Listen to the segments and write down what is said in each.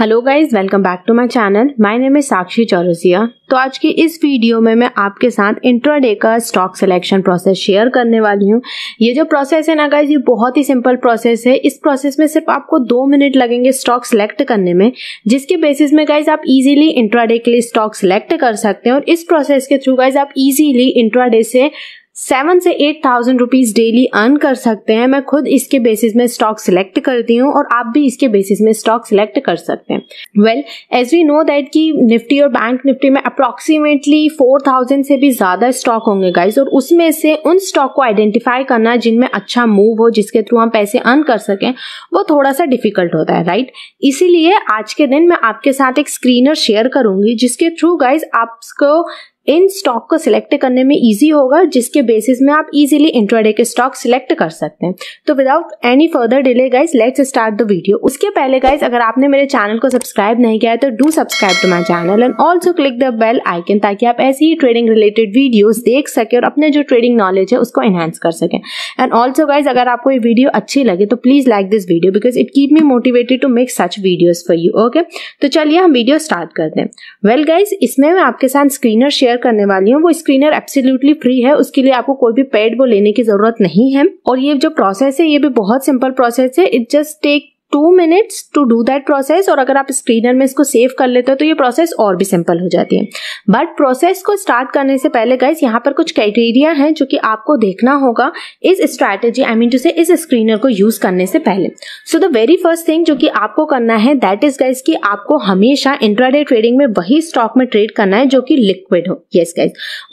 Hello guys welcome back to my channel my name है साक्षी चौरसिया तो आज की इस वीडियो में मैं आपके साथ इंट्राडे का स्टॉक सिलेक्शन प्रोसेस शेयर करने वाली हूँ ये जो प्रोसेस है ना गाइस ये बहुत ही सिंपल प्रोसेस है इस प्रोसेस में सिर्फ आपको दो मिनट लगेंगे स्टॉक सिलेक्ट करने में जिसके बेसिस में गाइज आप इजिली इंट्राडे के लिए स्टॉक सिलेक्ट कर सकते हैं और इस प्रोसेस के थ्रू गाइज आप इजिली इंट्राडे से सेवन से eight thousand rupees daily earn कर सकते हैं मैं खुद इसके बेसिस में स्टॉक सिलेक्ट करती हूँ और आप भी इसके बेसिस में स्टॉक सिलेक्ट कर सकते हैं well as we know that कि निफ्टी और बैंक निफ्टी में अप्रॉक्सीमेटली फोर थाउजेंड से भी ज़्यादा स्टॉक होंगे गाइज और उसमें से उन स्टॉक को आइडेंटिफाई करना जिनमें अच्छा मूव हो जिसके थ्रू हम पैसे अर्न कर सकें वो थोड़ा सा डिफिकल्ट होता है राइट right? इसीलिए आज के दिन मैं आपके साथ एक स्क्रीनर शेयर करूंगी जिसके थ्रू गाइज आपको इन स्टॉक को सिलेक्ट करने में इजी होगा जिसके बेसिस में आप इजीली इंट्राडे के स्टॉक सिलेक्ट कर सकते हैं तो without any further delay guys let's start the video उसके पहले गाइज अगर आपने मेरे चैनल को सब्सक्राइब नहीं किया है तो do subscribe to my channel and also click the bell icon ताकि आप ऐसी ही ट्रेडिंग रिलेटेड वीडियोज देख सके और अपने जो ट्रेडिंग नॉलेज है उसको एनहेंस कर सकें एंड ऑल्सो गाइज अगर आपको ये वीडियो अच्छी लगे तो please like this video because it keep me motivated to make such videos for you okay तो चलिए हम वीडियो स्टार्ट करते हैं वेल गाइज इसमें मैं आपके साथ स्क्रीनर शेयर शेयर करने वाली हूँ वो स्क्रीनर एब्सोल्युटली फ्री है उसके लिए आपको कोई भी पेड वो लेने की जरूरत नहीं है और ये जो प्रोसेस है ये भी बहुत सिंपल प्रोसेस है it just take two minutes to do that process और अगर आप स्क्रीनर में इसको सेव कर लेते हो तो ये प्रोसेस और भी सिंपल हो जाती है बट प्रोसेस को स्टार्ट करने से पहले गाइज यहाँ पर कुछ क्राइटेरिया हैं जो कि आपको देखना होगा इस स्ट्रैटेजी आई मीन टू से इस स्क्रीनर को यूज करने से पहले so the very first thing जो कि आपको करना है दैट इज गाइज कि आपको हमेशा इंट्राडे ट्रेडिंग में वही स्टॉक में ट्रेड करना है जो कि लिक्विड हो येस yes, गाइज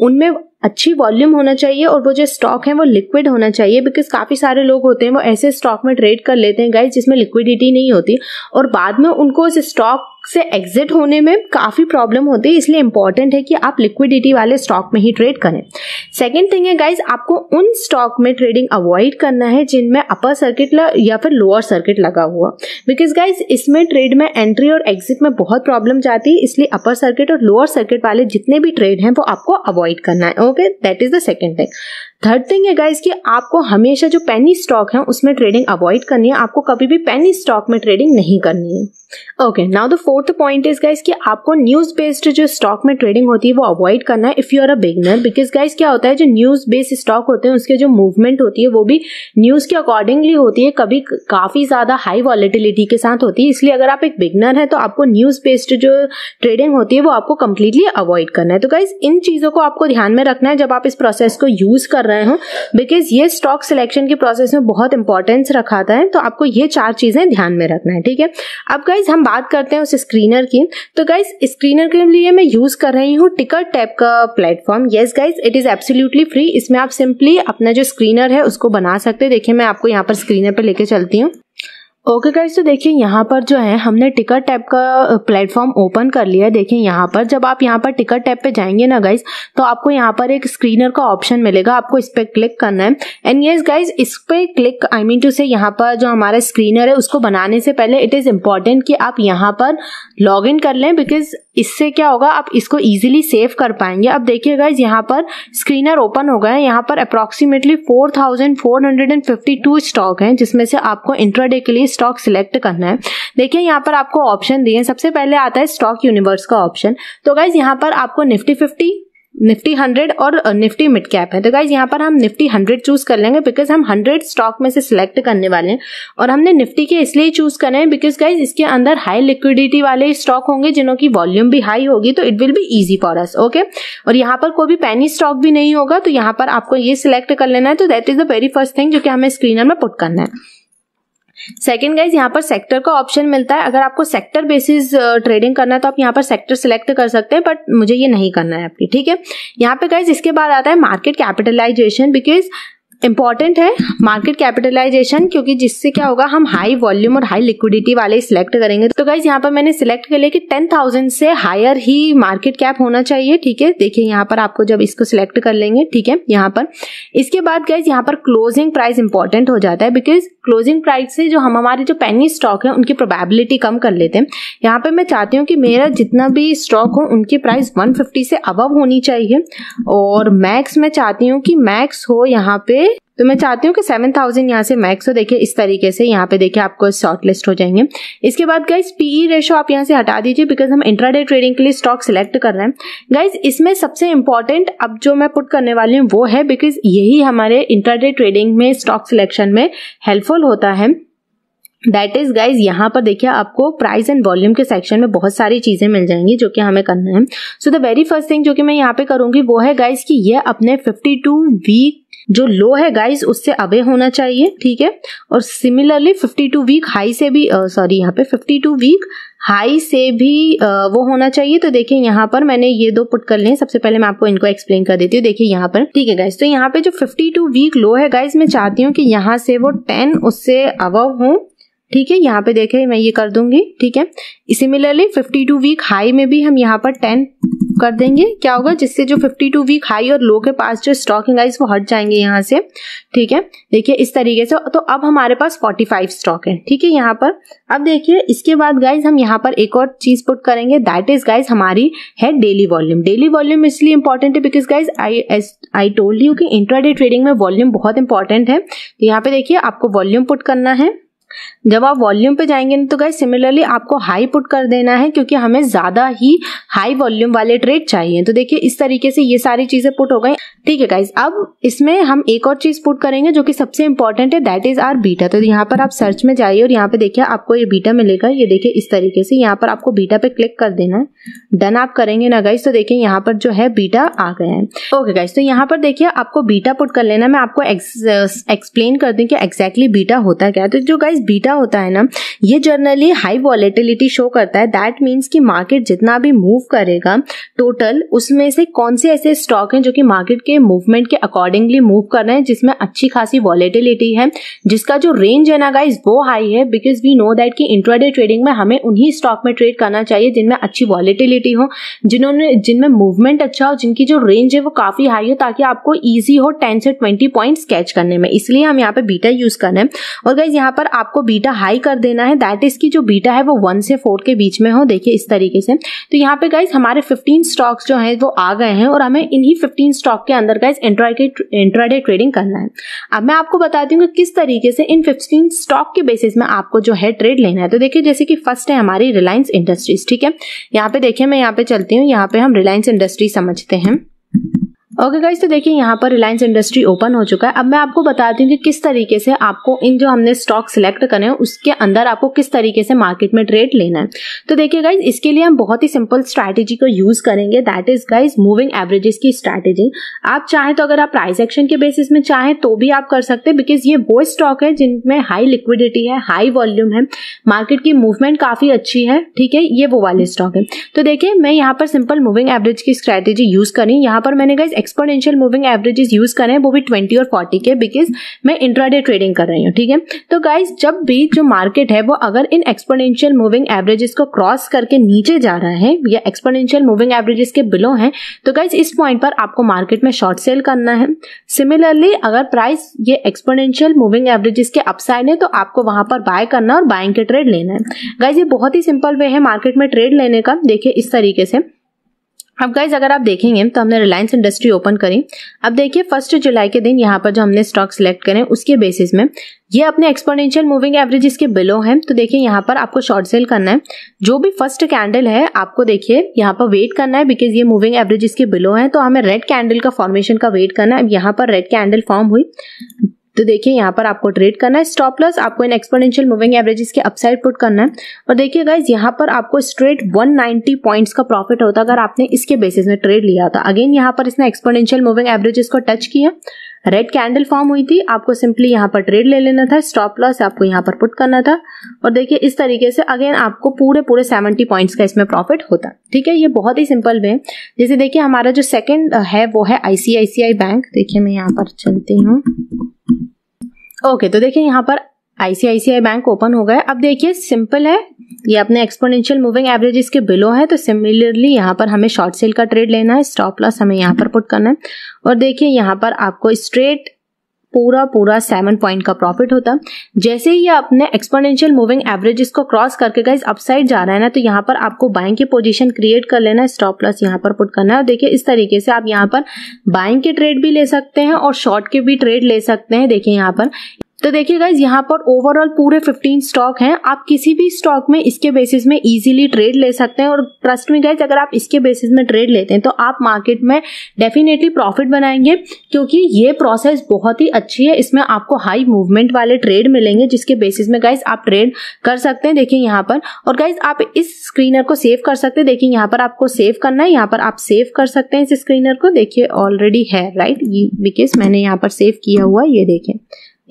उनमें अच्छी वॉल्यूम होना चाहिए और वो जो स्टॉक है वो लिक्विड होना चाहिए बिकॉज काफ़ी सारे लोग होते हैं वो ऐसे स्टॉक में ट्रेड कर लेते हैं गाइज जिसमें लिक्विडिटी नहीं होती और बाद में उनको उस स्टॉक से एग्जिट होने में काफ़ी प्रॉब्लम होती है इसलिए इंपॉर्टेंट है कि आप लिक्विडिटी वाले स्टॉक में ही ट्रेड करें सेकेंड थिंग है गाइज आपको उन स्टॉक में ट्रेडिंग अवॉइड करना है जिनमें अपर सर्किट या फिर लोअर सर्किट लगा हुआ बिकॉज गाइज इसमें ट्रेड में एंट्री और एग्जिट में बहुत प्रॉब्लम जाती है इसलिए अपर सर्किट और लोअर सर्किट वाले जितने भी ट्रेड हैं वो आपको अवॉइड करना है okay that is the second thing third thing है गाइज कि आपको हमेशा जो पेनी स्टॉक है उसमें ट्रेडिंग अवॉइड करनी है आपको कभी भी पेनी स्टॉक में ट्रेडिंग नहीं करनी है okay now the fourth point is guys कि आपको न्यूज बेस्ड जो स्टॉक में ट्रेडिंग होती है वो अवॉइड करना है if you are a beginner because guys क्या होता है जो न्यूज बेस्ड स्टॉक होते हैं उसके जो मूवमेंट होती है वो भी न्यूज के अकॉर्डिंगली होती है कभी काफी ज्यादा हाई वॉलिटिलिटी के साथ होती है इसलिए अगर आप एक बिगनर है तो आपको न्यूज बेस्ड जो ट्रेडिंग होती है वो आपको कंप्लीटली अवॉइड करना है तो गाइज इन चीजों को आपको ध्यान में रखना है जब आप इस प्रोसेस को यूज कर रहे हो बिकॉज ये स्टॉक सिलेक्शन के प्रोसेस में बहुत इंपॉर्टेंस रखाता है तो आपको ये चार चीजें ध्यान में रखना है ठीक है अब गाइज हम बात करते हैं उस स्क्रीनर की तो गाइज स्क्रीनर के लिए मैं यूज कर रही हूँ टिकट टैप का platform yes guys it is absolutely free इसमें आप सिंपली अपना जो स्क्रीनर है उसको बना सकते हैं देखिए मैं आपको यहाँ पर स्क्रीनर पर लेके चलती हूँ ओके okay गाइस तो देखिए यहाँ पर जो है हमने टिकट टैप का प्लेटफॉर्म ओपन कर लिया है देखिए यहाँ पर जब आप यहाँ पर टिकट टैप पे जाएंगे ना गाइस तो आपको यहाँ पर एक स्क्रीनर का ऑप्शन मिलेगा आपको इस पर क्लिक करना है एंड येस गाइस इस पर क्लिक आई मीन टू से यहाँ पर जो हमारा स्क्रीनर है उसको बनाने से पहले इट इज़ इम्पॉर्टेंट कि आप यहाँ पर लॉग इन कर लें बिकॉज इससे क्या होगा आप इसको इजीली सेव कर पाएंगे अब देखिए गाइज यहाँ पर स्क्रीनर ओपन हो गया है यहाँ पर अप्रॉक्सीमेटली 4,452 स्टॉक हैं जिसमें से आपको इंट्राडे के लिए स्टॉक सिलेक्ट करना है देखिए यहाँ पर आपको ऑप्शन दिए सबसे पहले आता है स्टॉक यूनिवर्स का ऑप्शन तो गाइज यहाँ पर आपको निफ्टी फिफ्टी निफ्टी हंड्रेड और निफ्टी मिड कैप है तो गाइज यहाँ पर हम निफ्टी हंड्रेड चूज कर लेंगे बिकॉज हम हंड्रेड स्टॉक में से सिलेक्ट करने वाले हैं और हमने निफ्टी के इसलिए चूज करे हैं बिकॉज गाइज इसके अंदर हाई लिक्विडिटी वाले स्टॉक होंगे जिनों की वॉल्यूम भी हाई होगी तो it will be easy for us okay और यहाँ पर कोई भी पैनी स्टॉक भी नहीं होगा तो यहाँ पर आपको ये सिलेक्ट कर लेना है तो that is the very first thing जो कि हमें स्क्रीनर में पुट करना है सेकेंड गाइज यहाँ पर सेक्टर का ऑप्शन मिलता है अगर आपको सेक्टर बेसिस ट्रेडिंग करना है तो आप यहाँ पर सेक्टर सिलेक्ट कर सकते हैं बट मुझे ये नहीं करना है आपकी ठीक है यहाँ पे गाइज इसके बाद आता है मार्केट कैपिटलाइजेशन बिकॉज इंपॉर्टेंट है मार्केट कैपिटलाइजेशन क्योंकि जिससे क्या होगा हम हाई वॉल्यूम और हाई लिक्विडिटी वाले सिलेक्ट करेंगे तो गाइज यहाँ पर मैंने सिलेक्ट कर लिया कि टेन थाउजेंड से हायर ही मार्केट कैप होना चाहिए ठीक है देखिए यहाँ पर आपको जब इसको सिलेक्ट कर लेंगे ठीक है यहाँ पर इसके बाद गाइज यहाँ पर क्लोजिंग प्राइस इंपॉर्टेंट हो जाता है बिकॉज क्लोजिंग प्राइस से जो हम हमारे जो पेनी स्टॉक है उनकी प्रोबेबिलिटी कम कर लेते हैं यहाँ पे मैं चाहती हूँ कि मेरा जितना भी स्टॉक हो उनकी प्राइस 150 से अबव होनी चाहिए और मैक्स मैं चाहती हूँ कि मैक्स हो यहाँ पे तो मैं चाहती हूँ कि सेवन थाउजेंड यहाँ से मैक्स हो तो देखिए इस तरीके से यहाँ पे देखिए आपको शॉर्ट लिस्ट हो जाएंगे इसके बाद गाइज पीई रेशो आप यहाँ से हटा दीजिए बिकॉज हम इंट्राडे ट्रेडिंग के लिए स्टॉक सिलेक्ट कर रहे हैं गाइज इसमें सबसे इंपॉर्टेंट अब जो मैं पुट करने वाली हूँ वो है बिकॉज यही हमारे इंट्राडे ट्रेडिंग में स्टॉक सिलेक्शन में हेल्पफुल होता है दैट इज गाइज यहाँ पर देखिए आपको प्राइस एंड वॉल्यूम के सेक्शन में बहुत सारी चीज़ें मिल जाएंगी जो कि हमें करना है so the very first thing जो कि मैं यहाँ पे करूंगी वो है गाइज कि ये अपने 52 वीक जो लो है गाइस उससे अबे होना चाहिए ठीक है और सिमिलरली 52 वीक हाई से भी सॉरी यहाँ पे 52 वीक हाई से भी आ, वो होना चाहिए तो देखिए यहाँ पर मैंने ये दो पुट कर लिए सबसे पहले मैं आपको इनको एक्सप्लेन कर देती हूँ देखिए यहाँ पर ठीक है गाइज तो यहाँ पे जो 52 वीक लो है गाइज मैं चाहती हूँ कि यहाँ से वो 10 उससे अबव हो ठीक है यहाँ पे देखे मैं ये कर दूंगी ठीक है सिमिलरली 52 वीक हाई में भी हम यहाँ पर 10 कर देंगे क्या होगा जिससे जो 52 वीक हाई और लो के पास जो स्टॉकिंग आइज वो हट जाएंगे यहाँ से ठीक है देखिए इस तरीके से तो अब हमारे पास 45 स्टॉक है ठीक है यहाँ पर अब देखिए इसके बाद गाइज हम यहाँ पर एक और चीज पुट करेंगे दैट इज गाइज हमारी है डेली वॉल्यूम डेली वॉल्यूम इसलिए इंपॉर्टेंट है because guys I I told you की इंटरडे ट्रेडिंग में वॉल्यूम बहुत इंपॉर्टेंट है तो यहाँ पे देखिए आपको वॉल्यूम पुट करना है जब आप वॉल्यूम पे जाएंगे ना तो गाइस सिमिलरली आपको हाई पुट कर देना है क्योंकि हमें ज़्यादा ही हाई वॉल्यूम वाले ट्रेड चाहिए तो देखिए इस तरीके से ये सारी चीज़ें पुट हो गई ठीक है गाइज अब इसमें हम एक और चीज़ पुट करेंगे जो कि सबसे इंपॉर्टेंट है दैट इज़ आर बीटा तो यहाँ पर आप सर्च में जाइए और यहाँ पे देखिए आपको ये बीटा मिलेगा ये देखिए इस तरीके से यहाँ पर आपको बीटा पे क्लिक कर देना है डन आप करेंगे ना गाइज तो देखिए यहाँ पर जो है बीटा आ गए हैं ओके गाइज तो यहाँ पर देखिए आपको बीटा पुट कर लेना मैं आपको एक्सप्लेन कर दूँ कि एक्जैक्टली बीटा होता क्या है तो जो गाइज बीटा होता है ना ये जनरली हाई वॉलेटिलिटी शो करता है दैट मीन्स कि मार्केट जितना भी मूव करेगा टोटल उसमें से कौन से ऐसे स्टॉक हैं जो कि मार्केट के मूवमेंट के अकॉर्डिंगली मूव कर रहे हैं जिसमें अच्छी खासी वॉलेटिलिटी है जिसका जो रेंज है ना गाइज वो हाई है बिकॉज वी नो दैट कि इंट्राडे ट्रेडिंग में हमें उन्हीं स्टॉक में ट्रेड करना चाहिए जिनमें अच्छी वॉलेटिलिटी हो जिन्होंने जिनमें मूवमेंट अच्छा हो जिनकी जो रेंज है वो काफ़ी हाई हो ताकि आपको ईजी हो टेन से ट्वेंटी पॉइंट कैच करने में इसलिए हम यहाँ पे बीटा यूज़ कर रहे हैं और गाइज यहाँ पर आप आपको बीटा हाई कर देना है दैट इज की जो बीटा है वो वन से फोर के बीच में हो देखिए इस तरीके से तो यहाँ पे गाइज हमारे फिफ्टीन स्टॉक्स जो है वो आ गए हैं और हमें इन्हीं फिफ्टीन स्टॉक के अंदर गाइज इंट्राडे ट्रेडिंग करना है अब मैं आपको बताती हूँ कि किस तरीके से इन फिफ्टीन स्टॉक के बेसिस में आपको जो है ट्रेड लेना है तो देखिए जैसे कि फर्स्ट है हमारी रिलायंस इंडस्ट्रीज ठीक है यहाँ पे देखिए मैं यहाँ पे चलती हूँ यहाँ पे हम रिलायंस इंडस्ट्रीज समझते हैं ओके गाइज तो देखिए यहाँ पर रिलायंस इंडस्ट्री ओपन हो चुका है अब मैं आपको बताती हूँ कि किस तरीके से आपको इन जो हमने स्टॉक सिलेक्ट करे उसके अंदर आपको किस तरीके से मार्केट में ट्रेड लेना है तो देखिए गाइज इसके लिए हम बहुत ही सिंपल स्ट्रैटेजी को यूज करेंगे that is guys moving averages की स्ट्रैटेजी आप चाहें तो अगर आप प्राइस एक्शन के बेसिस में चाहें तो भी आप कर सकते हैं बिकॉज ये वो स्टॉक है जिनमें हाई लिक्विडिटी है हाई वॉल्यूम है मार्केट की मूवमेंट काफी अच्छी है ठीक है ये वो वाले स्टॉक है तो देखिये मैं यहाँ पर सिंपल मूविंग एवरेज की स्ट्रैटेजी यूज करी यहाँ पर मैंने guys exponential moving averages use करें वो भी ट्वेंटी और फोर्टी के बिकॉज मैं इंट्राडे ट्रेडिंग कर रही हूँ ठीक है तो गाइज जब भी जो मार्केट है वो अगर इन एक्सपोनेंशियल मूविंग एवरेजेस को क्रॉस करके नीचे जा रहा है या एक्सपोनेंशियल मूविंग एवरेजेस के बिलो है तो गाइज इस पॉइंट पर आपको मार्केट में शॉर्ट सेल करना है सिमिलरली अगर प्राइस ये एक्सपोनेंशियल मूविंग एवरेजेस के अपसाइड है तो आपको वहां पर बाय करना और बाइंग के ट्रेड लेना है गाइज ये बहुत ही सिंपल वे है मार्केट में ट्रेड लेने का देखिए इस तरीके से अब गाइज अगर आप देखेंगे तो हमने रिलायंस इंडस्ट्री ओपन करी अब देखिए फर्स्ट जुलाई के दिन यहाँ पर जो हमने स्टॉक सिलेक्ट करें उसके बेसिस में ये अपने एक्सपोनेंशियल मूविंग एवरेज इसके बिलो है तो देखिए यहाँ पर आपको शॉर्ट सेल करना है जो भी फर्स्ट कैंडल है आपको देखिए यहाँ पर वेट करना है बिकॉज ये मूविंग एवरेज इसके बिलो है तो हमें रेड कैंडल का फॉर्मेशन का वेट करना है अब यहाँ पर रेड कैंडल फॉर्म हुई तो देखिए यहाँ पर आपको ट्रेड करना है स्टॉप लॉस आपको इन एक्सपोनेंशियल मूविंग एवरेजेस के अपसाइड पुट करना है और देखिए गाइज यहाँ पर आपको स्ट्रेट 190 पॉइंट्स का प्रॉफिट होता अगर आपने इसके बेसिस में ट्रेड लिया था अगेन यहाँ पर इसने एक्सपोनेंशियल मूविंग एवरेजेस को टच किया रेड कैंडल फॉर्म हुई थी आपको सिंपली यहाँ पर ट्रेड ले लेना था स्टॉप लॉस आपको यहाँ पर पुट करना था और देखिए इस तरीके से अगेन आपको पूरे पूरे 70 पॉइंट्स का इसमें प्रॉफिट होता ठीक है ये बहुत ही सिंपल वे जैसे देखिए हमारा जो सेकंड है वो है आईसीआईसीआई बैंक देखिए मैं यहाँ पर चलती हूँ ओके तो देखिए यहाँ पर आईसीआईसीआई बैंक ओपन हो गए अब देखिए सिंपल है ये अपने एक्सपोनेंशियल मूविंग एवरेज इसके बिलो है तो सिमिलरली यहाँ पर हमें शॉर्ट सेल का ट्रेड लेना है स्टॉप लॉस हमें यहाँ पर पुट करना है और देखिए यहाँ पर आपको स्ट्रेट पूरा पूरा सेवन पॉइंट का प्रॉफिट होता जैसे ही आपने एक्सपोनेंशियल मूविंग एवरेज इसको क्रॉस करके गाइज अपसाइड जा रहा है ना तो यहाँ पर आपको बाइंग की पोजीशन क्रिएट कर लेना स्टॉप लॉस यहाँ पर पुट करना है और देखिए इस तरीके से आप यहाँ पर बाइंग के ट्रेड भी ले सकते हैं और शॉर्ट के भी ट्रेड ले सकते हैं देखिए यहाँ पर तो देखिए गाइज यहाँ पर ओवरऑल पूरे 15 स्टॉक हैं आप किसी भी स्टॉक में इसके बेसिस में इजीली ट्रेड ले सकते हैं और ट्रस्ट में गाइज अगर आप इसके बेसिस में ट्रेड लेते हैं तो आप मार्केट में डेफिनेटली प्रॉफिट बनाएंगे क्योंकि ये प्रोसेस बहुत ही अच्छी है इसमें आपको हाई मूवमेंट वाले ट्रेड मिलेंगे जिसके बेसिस में गाइज आप ट्रेड कर सकते हैं देखिए यहाँ पर और गाइज आप इस स्क्रीनर को सेव कर सकते हैं देखिए यहाँ पर आपको सेव करना है यहाँ पर आप सेव कर सकते हैं इस स्क्रीनर को देखिए ऑलरेडी है राइट बिकॉज मैंने यहाँ पर सेव किया हुआ ये देखें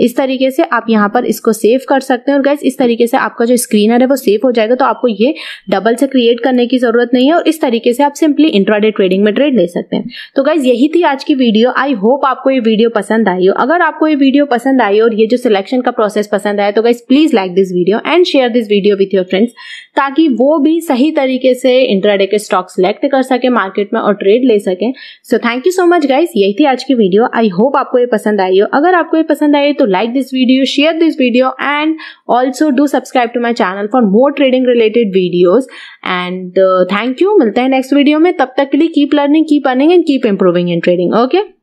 इस तरीके से आप यहाँ पर इसको सेव कर सकते हैं और गैस इस तरीके से आपका जो स्क्रीनर है वो सेव हो जाएगा तो आपको ये डबल से क्रिएट करने की जरूरत नहीं है और इस तरीके से आप सिंपली इंट्राडे ट्रेडिंग में ट्रेड ले सकते हैं तो गैस यही थी आज की वीडियो आई होप आपको ये वीडियो पसंद आई हो अगर आपको ये वीडियो पसंद आई और ये जो सिलेक्शन का प्रोसेस पसंद आया तो guys please like this video and share this video with your friends ताकि वो भी सही तरीके से इंट्राडे के स्टॉक सिलेक्ट कर सके मार्केट में और ट्रेड ले सकें so thank you so much guys यही थी आज की वीडियो आई होप आपको ये पसंद आई हो अगर आपको ये पसंद आई तो like this video, share this video and also do subscribe to my channel for more trading related videos. And uh, thank you. Milta the next video Me. Tab tak keep learning, keep earning and keep improving in trading. Okay.